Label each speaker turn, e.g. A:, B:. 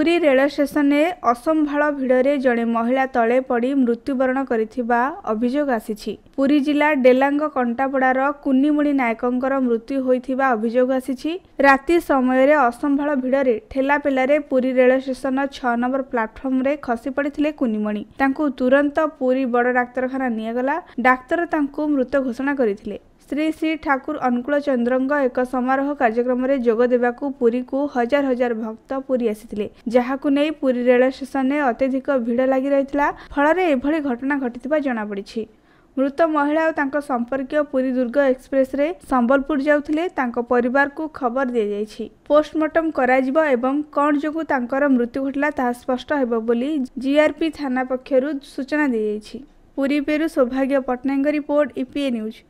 A: ପୁରୀ ରେଳ ଷ୍ଟେସନରେ ଅସମ୍ଭାଳ ଭିଡ଼ରେ ଜଣେ ମହିଳା ତଳେ ପଡ଼ି ମୃତ୍ୟୁବରଣ କରିଥିବା ଅଭିଯୋଗ ଆସିଛି ପୁରୀ ଜିଲ୍ଲା ଡେଲାଙ୍ଗ କଣ୍ଟାପଡ଼ାର କୁନିମୁଣି ନାୟକଙ୍କର ମୃତ୍ୟୁ ହୋଇଥିବା ଅଭିଯୋଗ ଆସିଛି ରାତି ସମୟରେ ଅସମ୍ଭାଳ ଭିଡ଼ରେ ଠେଲାପେଲାରେ ପୁରୀ ରେଳ ଷ୍ଟେସନ ଛଅ ନମ୍ବର ପ୍ଲାଟଫର୍ମରେ ଖସି ପଡ଼ିଥିଲେ କୁନିମଣି ତାଙ୍କୁ ତୁରନ୍ତ ପୁରୀ ବଡ଼ ଡାକ୍ତରଖାନା ନିଆଗଲା ଡାକ୍ତର ତାଙ୍କୁ ମୃତ ଘୋଷଣା କରିଥିଲେ ଶ୍ରୀ ଶ୍ରୀ ଠାକୁର ଅନୁକୂଳ ଚନ୍ଦ୍ରଙ୍କ ଏକ ସମାରୋହ କାର୍ଯ୍ୟକ୍ରମରେ ଯୋଗ ଦେବାକୁ ପୁରୀକୁ ହଜାର ହଜାର ଭକ୍ତ ପୁରୀ ଆସିଥିଲେ ଯାହାକୁ ନେଇ ପୁରୀ ରେଳ ଷ୍ଟେସନରେ ଅତ୍ୟଧିକ ଭିଡ଼ ଲାଗି ରହିଥିଲା ଫଳରେ ଏଭଳି ଘଟଣା ଘଟିଥିବା ଜଣାପଡ଼ିଛି ମୃତ ମହିଳା ଓ ତାଙ୍କ ସମ୍ପର୍କୀୟ ପୁରୀ ଦୁର୍ଗ ଏକ୍ସପ୍ରେସରେ ସମ୍ବଲପୁର ଯାଉଥିଲେ ତାଙ୍କ ପରିବାରକୁ ଖବର ଦିଆଯାଇଛି ପୋଷ୍ଟମର୍ଟମ କରାଯିବ ଏବଂ କ'ଣ ଯୋଗୁଁ ତାଙ୍କର ମୃତ୍ୟୁ ଘଟିଲା ତାହା ସ୍ପଷ୍ଟ ହେବ ବୋଲି ଜିଆର୍ପି ଥାନା ପକ୍ଷରୁ ସୂଚନା ଦିଆଯାଇଛି ପୁରୀ ପେରୁ ସୌଭାଗ୍ୟ ପଟ୍ଟନାୟକଙ୍କ ରିପୋର୍ଟ ଇପିଏ ନ୍ୟୁଜ୍